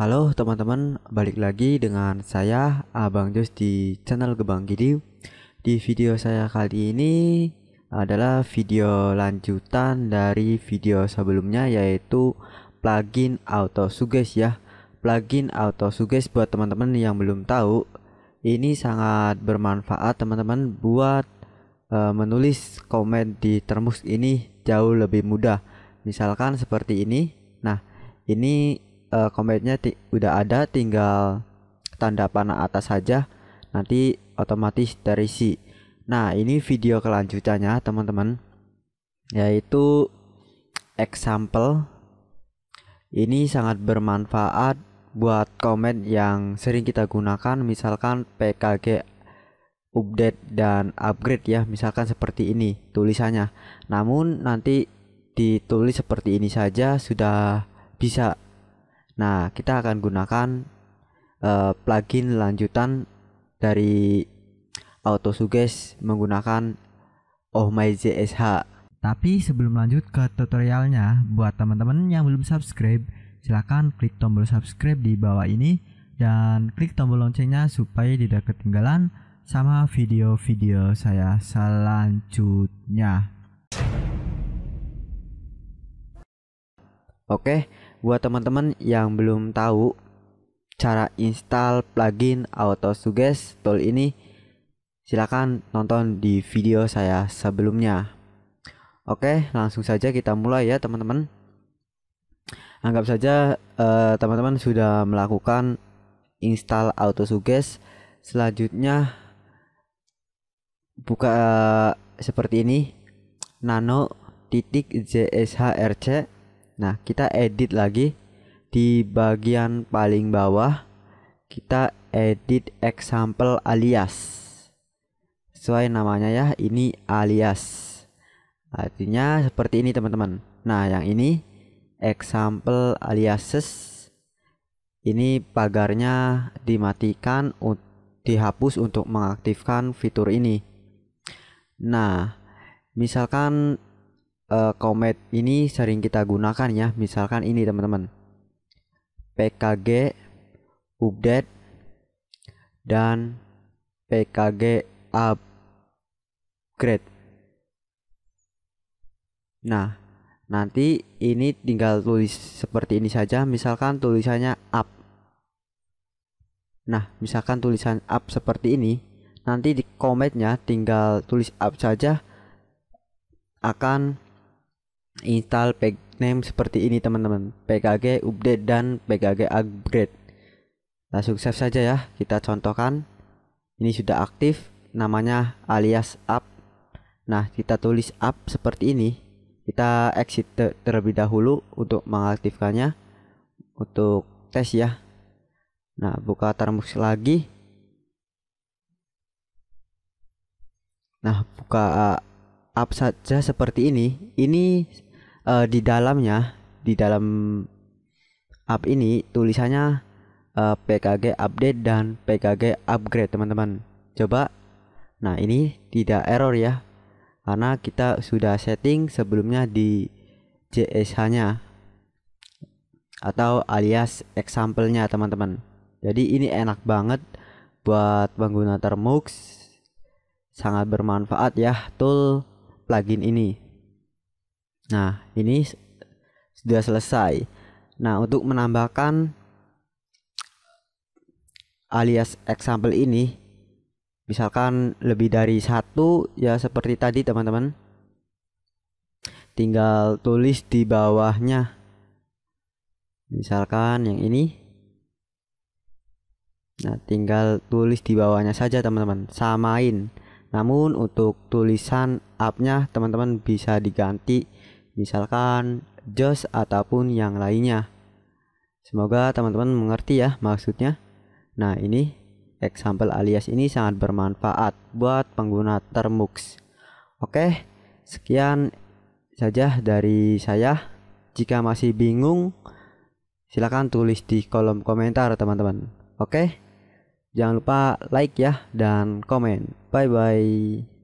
Halo teman-teman, balik lagi dengan saya Abang Jos di channel Gebang Gidi. Di video saya kali ini adalah video lanjutan dari video sebelumnya yaitu plugin auto suggest ya. Plugin auto suggest buat teman-teman yang belum tahu, ini sangat bermanfaat teman-teman buat e, menulis komen di termus ini jauh lebih mudah. Misalkan seperti ini. Nah, ini uh, eh, combatnya udah ada tinggal tanda panah atas saja nanti otomatis terisi nah ini video kelanjutannya teman-teman yaitu example ini sangat bermanfaat buat komen yang sering kita gunakan misalkan PKG update dan upgrade ya misalkan seperti ini tulisannya namun nanti ditulis seperti ini saja sudah bisa Nah, kita akan gunakan uh, plugin lanjutan dari Autosuggest menggunakan Oh My ZSH. Tapi sebelum lanjut ke tutorialnya, buat teman-teman yang belum subscribe, silahkan klik tombol subscribe di bawah ini dan klik tombol loncengnya supaya tidak ketinggalan sama video-video saya selanjutnya. Oke, buat teman-teman yang belum tahu cara install plugin AutoSuggest tool ini, silahkan nonton di video saya sebelumnya. Oke, langsung saja kita mulai ya teman-teman. Anggap saja eh, teman-teman eh, sudah melakukan install AutoSuggest. Selanjutnya buka eh, seperti ini nano titik jshrc Nah, kita edit lagi di bagian paling bawah kita edit example alias. Sesuai namanya ya, ini alias. Artinya seperti ini teman-teman. Nah, yang ini example aliases. Ini pagarnya dimatikan dihapus untuk mengaktifkan fitur ini. Nah, misalkan uh, komet ini sering kita gunakan ya. Misalkan ini teman-teman. PKG update dan PKG upgrade. Nah, nanti ini tinggal tulis seperti ini saja. Misalkan tulisannya up. Nah, misalkan tulisan up seperti ini, nanti di kometnya tinggal tulis up saja akan install pack name seperti ini teman-teman PKG update dan PKG upgrade Langsung nah, save saja ya kita contohkan ini sudah aktif namanya alias up nah kita tulis up seperti ini kita exit ter terlebih dahulu untuk mengaktifkannya untuk tes ya nah buka termux lagi nah buka uh, eh, up saja seperti ini ini uh, di dalamnya di dalam app ini tulisannya uh, eh, PKG update dan PKG upgrade teman-teman coba nah ini tidak error ya karena kita sudah setting sebelumnya di JSH nya atau alias example-nya teman-teman jadi ini enak banget buat pengguna Termux sangat bermanfaat ya tool plugin ini Nah, ini sudah selesai. Nah, untuk menambahkan alias example ini misalkan lebih dari satu ya seperti tadi teman-teman tinggal tulis di bawahnya misalkan yang ini nah tinggal tulis di bawahnya saja teman-teman samain namun untuk tulisan upnya teman-teman bisa diganti misalkan JOS ataupun yang lainnya. Semoga teman-teman mengerti ya maksudnya. Nah ini example alias ini sangat bermanfaat buat pengguna Termux. Oke, sekian saja dari saya. Jika masih bingung, silahkan tulis di kolom komentar teman-teman. Oke, jangan lupa like ya dan komen. Bye-bye.